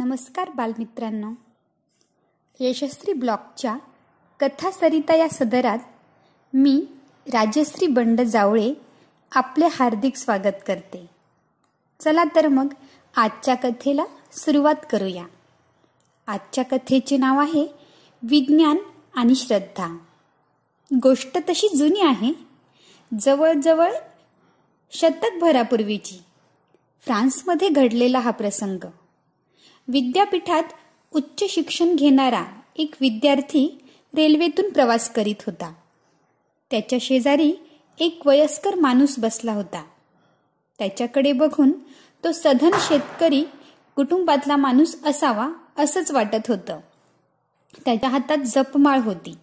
नमस्कार बालमित्रांनो यशस्वी ब्लॉकच्या कथा सरिता या सदरात मी राजश्री बंड जावळे आपले हार्दिक स्वागत करते चला तर मग आजच्या कथेला सुरुवात करूया आजच्या कथेचे नाव आहे विज्ञान आणि श्रद्धा गोष्ट तशी जुनी आहे जवळजवळ शतकभरापूर्वीची फ्रान्समध्ये घडलेला हा प्रसंग विद्यापीठात उच्च शिक्षण घेणारा एक विद्यार्थी रेल्वेतून प्रवास करीत होता त्याच्या शेजारी एक वयस्कर माणूस बसला होता त्याच्याकडे बघून तो सधन शेतकरी कुटुंबातला माणूस असावा असंच वाटत होतं त्याच्या हातात जपमाळ होती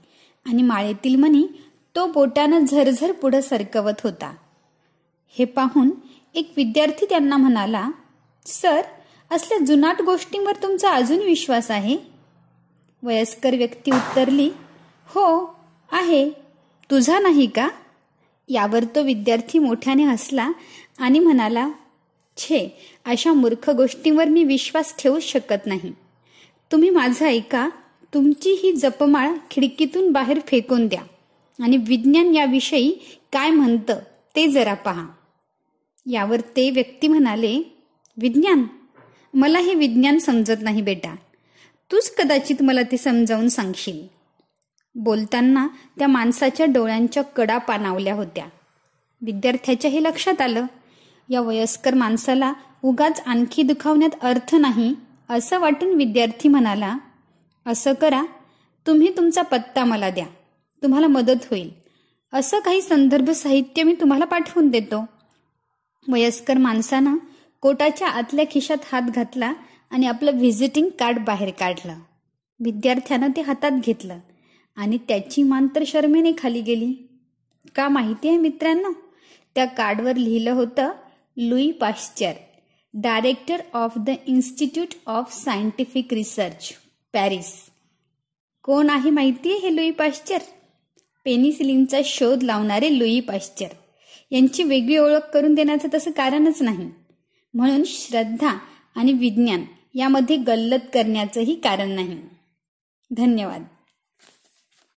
आणि माळेतील मणी तो बोटानं झरझर पुढे सरकवत होता हे पाहून एक विद्यार्थी त्यांना म्हणाला सर असल्या जुनाट गोष्टींवर तुमचा अजून विश्वास आहे वयस्कर व्यक्ती उत्तरली हो आहे तुझा नाही का यावर तो विद्यार्थी मोठ्याने हसला आणि म्हणाला छे अशा मूर्ख गोष्टींवर मी विश्वास ठेवू शकत नाही तुम्ही माझं ऐका तुमची ही जपमाळ खिडकीतून बाहेर फेकून द्या आणि विज्ञान याविषयी काय म्हणतं ते जरा पहा यावर ते व्यक्ती म्हणाले विज्ञान मला हे विज्ञान समजत नाही बेटा तूच कदाचित मला ते समजावून सांगशील बोलताना त्या माणसाच्या डोळ्यांच्या कडा पानावल्या होत्या विद्यार्थ्याच्या हे लक्षात आलं या वयस्कर माणसाला उगाच आणखी दुखावण्यात अर्थ नाही असं वाटून विद्यार्थी म्हणाला असं करा तुम्ही तुमचा पत्ता मला द्या तुम्हाला मदत होईल असं काही संदर्भ साहित्य मी तुम्हाला पाठवून देतो वयस्कर माणसानं कोटाच्या आतल्या खिशात हात घातला आणि आपलं व्हिजिटिंग कार्ड बाहेर काढलं विद्यार्थ्यानं ते हातात घेतलं आणि त्याची मान तर शर्मेने खाली गेली का माहिती आहे मित्रांनो त्या कार्डवर लिहिलं होतं Louis Pasteur director of the institute of scientific research Paris कोण आहे माहिती आहे हे लुई पाश्चर पेनिसिलिनचा शोध लावणारे लुई पाश्चर यांची वेगळी ओळख करून देण्याचं तसं कारणच नाही म्हणून श्रद्धा आणि विज्ञान यामध्ये गल्लत करण्याचंही कारण नाही धन्यवाद